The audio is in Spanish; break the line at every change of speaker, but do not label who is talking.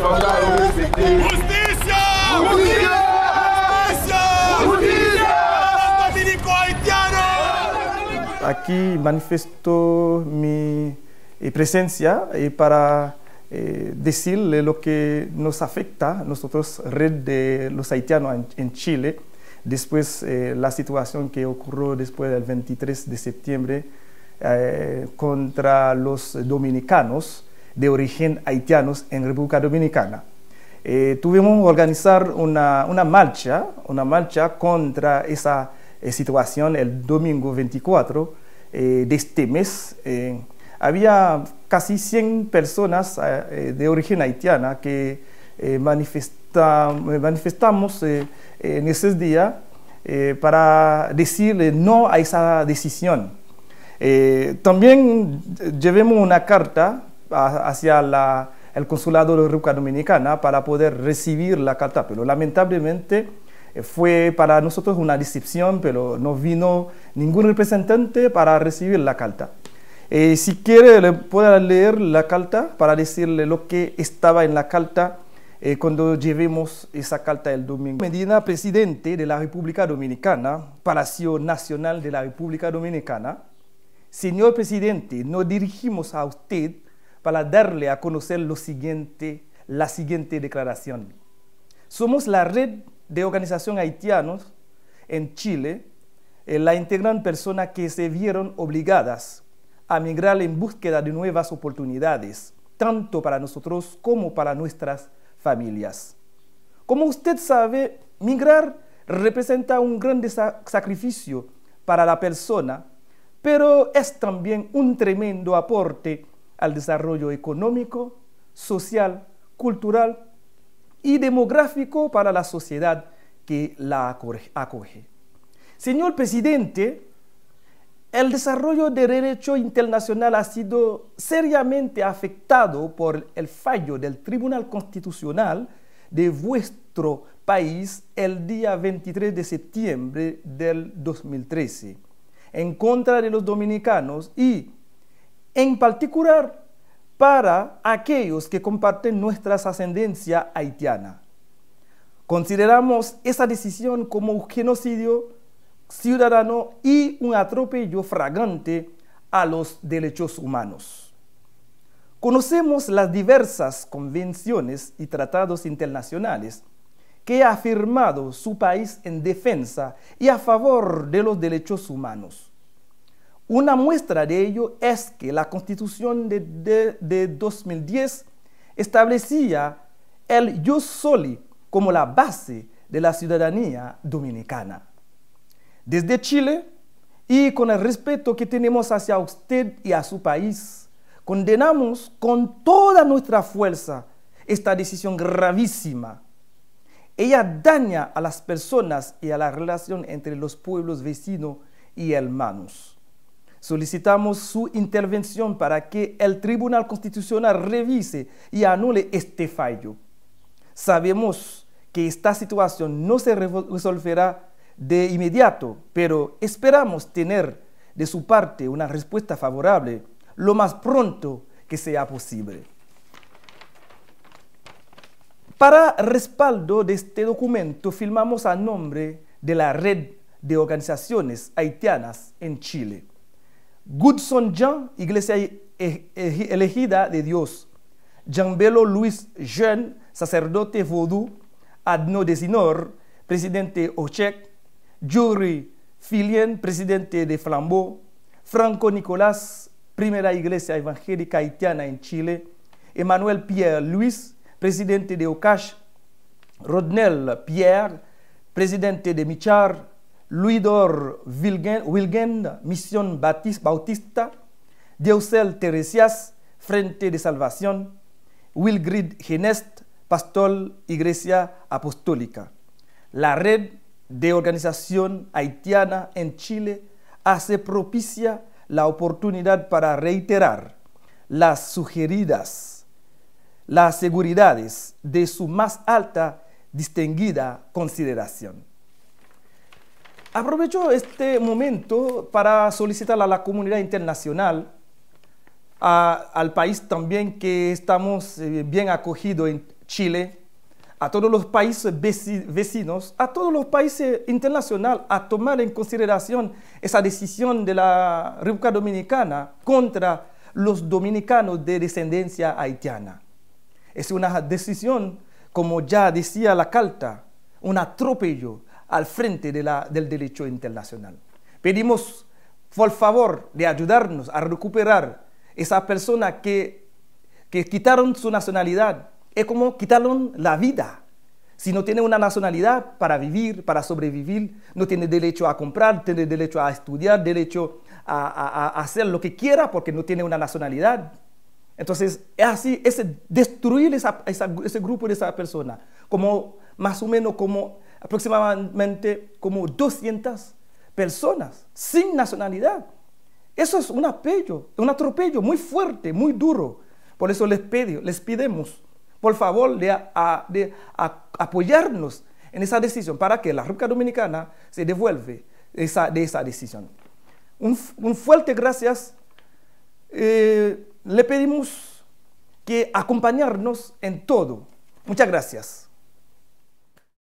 ¡Justicia! ¡Justicia! Aquí manifiesto mi eh, presencia y eh, para eh, decirle lo que nos afecta, nosotros, red de los haitianos en, Chile, después eh, la situación que ocurrió después del 23 de septiembre contra los dominicanos, de origen haitianos en República Dominicana. Eh, tuvimos que organizar una, marcha, una marcha contra esa eh, situación el domingo 24 eh, de este mes. había casi 100 personas de origen haitiana que manifestamos en ese día para decirle no a esa decisión. también llevemos una carta hacia el consulado de República Dominicana para poder recibir la carta, pero lamentablemente eh, fue para nosotros una decepción, pero no vino ningún representante para recibir la carta. Eh, si quiere, le leer la carta para decirle lo que estaba en la carta eh, cuando llevemos esa carta el domingo. Medina, presidente de la República Dominicana, Palacio Nacional de la República Dominicana. Señor presidente, nos dirigimos a usted para darle a conocer siguiente, la siguiente declaración. Somos la red de organización haitianos en Chile, eh, la integran personas que se vieron obligadas a migrar en búsqueda de nuevas oportunidades, tanto para nosotros como para nuestras familias. Como usted sabe, migrar representa un gran sacrificio para la persona, pero es también un tremendo aporte al desarrollo económico, social, cultural y demográfico para la sociedad que la acoge. Señor presidente, el desarrollo de derecho internacional ha sido seriamente afectado por el fallo del Tribunal Constitucional de vuestro país el día 23 de septiembre del 2013 en contra de los dominicanos y en particular para aquellos que comparten nuestra ascendencia haitiana. Consideramos esa decisión como un genocidio ciudadano y un atropello fragante a los derechos humanos. Conocemos las diversas convenciones y tratados internacionales que ha firmado su país en defensa y a favor de los derechos humanos. Una muestra de ello es que la Constitución de, 2010 establecía el Yo soli como la base de la ciudadanía dominicana. Desde Chile, y con el respeto que tenemos hacia usted y a su país, condenamos con toda nuestra fuerza esta decisión gravísima. Ella daña a las personas y a la relación entre los pueblos vecinos y hermanos. Solicitamos su intervención para que el Tribunal Constitucional revise y anule este fallo. Sabemos que esta situación no se resolverá de inmediato, pero esperamos tener de su parte una respuesta favorable lo más pronto que sea posible. Para respaldo de este documento, firmamos a nombre de la Red de Organizaciones Haitianas en Chile. Goodson Jean, Iglesia elegida de Dios. Belo Luis Jeune, sacerdote vaudou. Adno Desinor, de Ochek. Jury Filien, Président de Flambeau. Franco Nicolas, Première iglesia evangélica haitiana en Chile. Emmanuel Pierre Luis, Président de Ocache, Rodnel Pierre, Président de Michar. Luidor Wilgen, Misión Bautista, Deusel Teresias, Frente de Salvación, Wilgrid Genest, Pastor Iglesia Apostólica. La red de organización haitiana en Chile hace propicia la oportunidad para reiterar las sugeridas, las seguridades de su más alta distinguida consideración. Aprovecho este momento para solicitar a la comunidad internacional, al país también que estamos eh, bien acogidos en Chile, a todos los países vecinos, a todos los países internacionales, a tomar en consideración esa decisión de la República Dominicana contra los dominicanos de descendencia haitiana. Es una decisión, como ya decía la carta, un atropello al frente del derecho internacional. Pedimos por favor de ayudarnos a recuperar esa persona que, que quitaron su nacionalidad. Es como quitaron la vida. Si no tiene una nacionalidad para vivir, para sobrevivir, no tiene derecho a comprar, tiene derecho a estudiar, derecho a, a, a hacer lo que quiera porque no tiene una nacionalidad. Entonces, es así, es destruir ese grupo de esa persona, como más o menos como aproximadamente como 200 personas sin nacionalidad. Eso es un apello, un atropello muy fuerte, muy duro. Por eso les, pedimos, por favor, de, apoyarnos en esa decisión para que la República Dominicana se devuelva de esa decisión. Un, fuerte gracias. Eh, le pedimos que acompañarnos en todo. Muchas gracias.